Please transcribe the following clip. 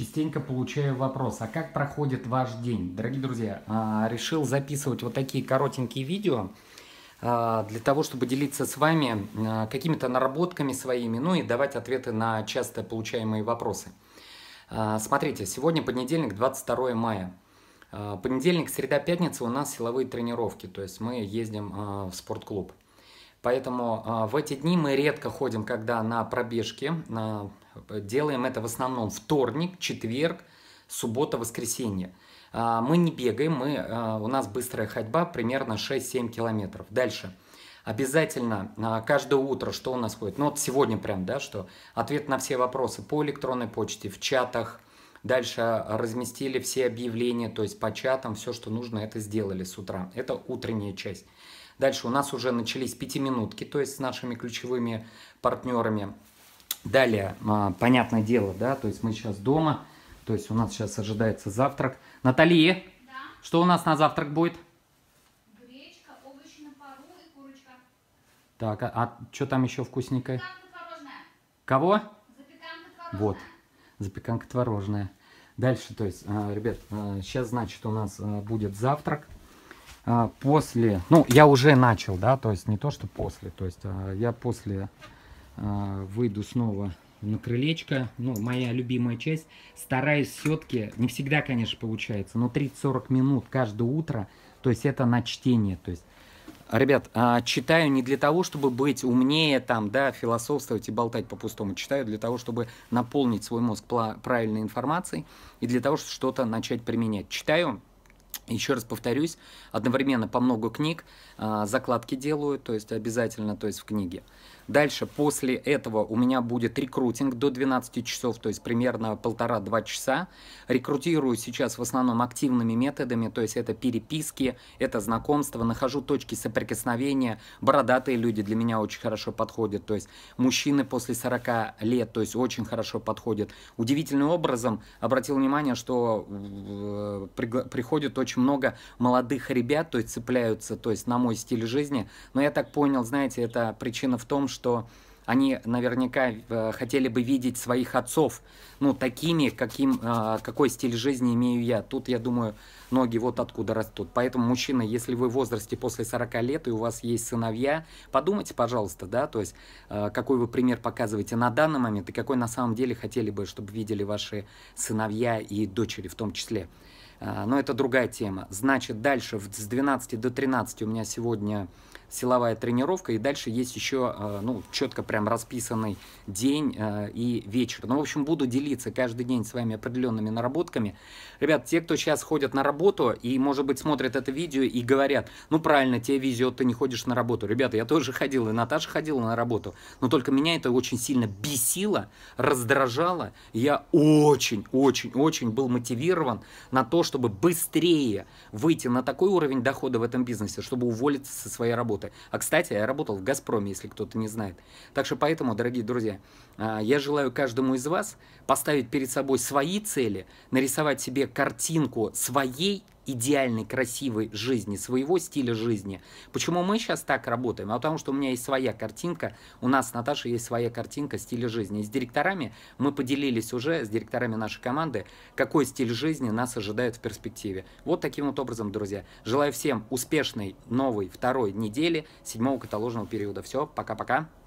Частенько получаю вопрос, а как проходит ваш день? Дорогие друзья, а, решил записывать вот такие коротенькие видео а, для того, чтобы делиться с вами а, какими-то наработками своими, ну и давать ответы на часто получаемые вопросы. Смотрите, сегодня понедельник, 22 мая. Понедельник, среда, пятница у нас силовые тренировки, то есть мы ездим в спортклуб. Поэтому а, в эти дни мы редко ходим, когда на пробежке. Делаем это в основном вторник, четверг, суббота, воскресенье. А, мы не бегаем, мы, а, у нас быстрая ходьба примерно 6-7 километров. Дальше. Обязательно каждое утро, что у нас ходит, ну вот сегодня прям, да, что ответ на все вопросы по электронной почте, в чатах, Дальше разместили все объявления, то есть по чатам, все, что нужно, это сделали с утра. Это утренняя часть. Дальше у нас уже начались пятиминутки, то есть с нашими ключевыми партнерами. Далее, а, понятное дело, да, то есть мы сейчас дома, то есть у нас сейчас ожидается завтрак. Натали, да? что у нас на завтрак будет? Гречка, овощи на пару и курочка. Так, а, а что там еще вкусненькое? Запеканка творожная. Кого? Запеканка творожная. Вот, запеканка творожная. Дальше, то есть, а, ребят, сейчас, а, значит, у нас будет завтрак. А, после, ну, я уже начал, да, то есть не то, что после, то есть а, я после а, выйду снова на крылечко, ну, моя любимая часть, стараюсь все-таки, не всегда, конечно, получается, но 30-40 минут каждое утро, то есть это на чтение, то есть Ребят, читаю не для того, чтобы быть умнее, там, да, философствовать и болтать по-пустому. Читаю для того, чтобы наполнить свой мозг правильной информацией и для того, чтобы что-то начать применять. Читаю еще раз повторюсь, одновременно по много книг а, закладки делаю, то есть обязательно, то есть в книге. Дальше, после этого у меня будет рекрутинг до 12 часов, то есть примерно полтора-два часа. Рекрутирую сейчас в основном активными методами, то есть это переписки, это знакомство, нахожу точки соприкосновения. Бородатые люди для меня очень хорошо подходят, то есть мужчины после 40 лет, то есть очень хорошо подходят. Удивительным образом обратил внимание, что э, приходят очень много молодых ребят, то есть цепляются, то есть на мой стиль жизни. Но я так понял, знаете, это причина в том, что они наверняка э, хотели бы видеть своих отцов, ну, такими, каким, э, какой стиль жизни имею я. Тут, я думаю, ноги вот откуда растут. Поэтому, мужчина, если вы в возрасте после 40 лет и у вас есть сыновья, подумайте, пожалуйста, да, то есть, э, какой вы пример показываете на данный момент и какой на самом деле хотели бы, чтобы видели ваши сыновья и дочери в том числе. А, но это другая тема. Значит, дальше с 12 до 13 у меня сегодня силовая тренировка, и дальше есть еще, а, ну, четко прям расписанный день а, и вечер. Ну, в общем, буду делиться каждый день с вами определенными наработками. Ребят, те, кто сейчас ходят на работу и, может быть, смотрят это видео и говорят, ну, правильно, тебе видео, ты не ходишь на работу. Ребята, я тоже ходил, и Наташа ходила на работу, но только меня это очень сильно бесило, раздражало. Я очень, очень, очень был мотивирован на то, чтобы быстрее выйти на такой уровень дохода в этом бизнесе, чтобы уволиться со своей работы. А, кстати, я работал в «Газпроме», если кто-то не знает. Так что поэтому, дорогие друзья, а, я желаю каждому из вас поставить перед собой свои цели, нарисовать себе картинку своей идеальной, красивой жизни, своего стиля жизни. Почему мы сейчас так работаем? А потому что у меня есть своя картинка, у нас, Наташа, есть своя картинка стиля жизни. И с директорами мы поделились уже, с директорами нашей команды, какой стиль жизни нас ожидает в перспективе. Вот таким вот образом, друзья. Желаю всем успешной новой второй недели седьмого каталожного периода. Все, пока-пока.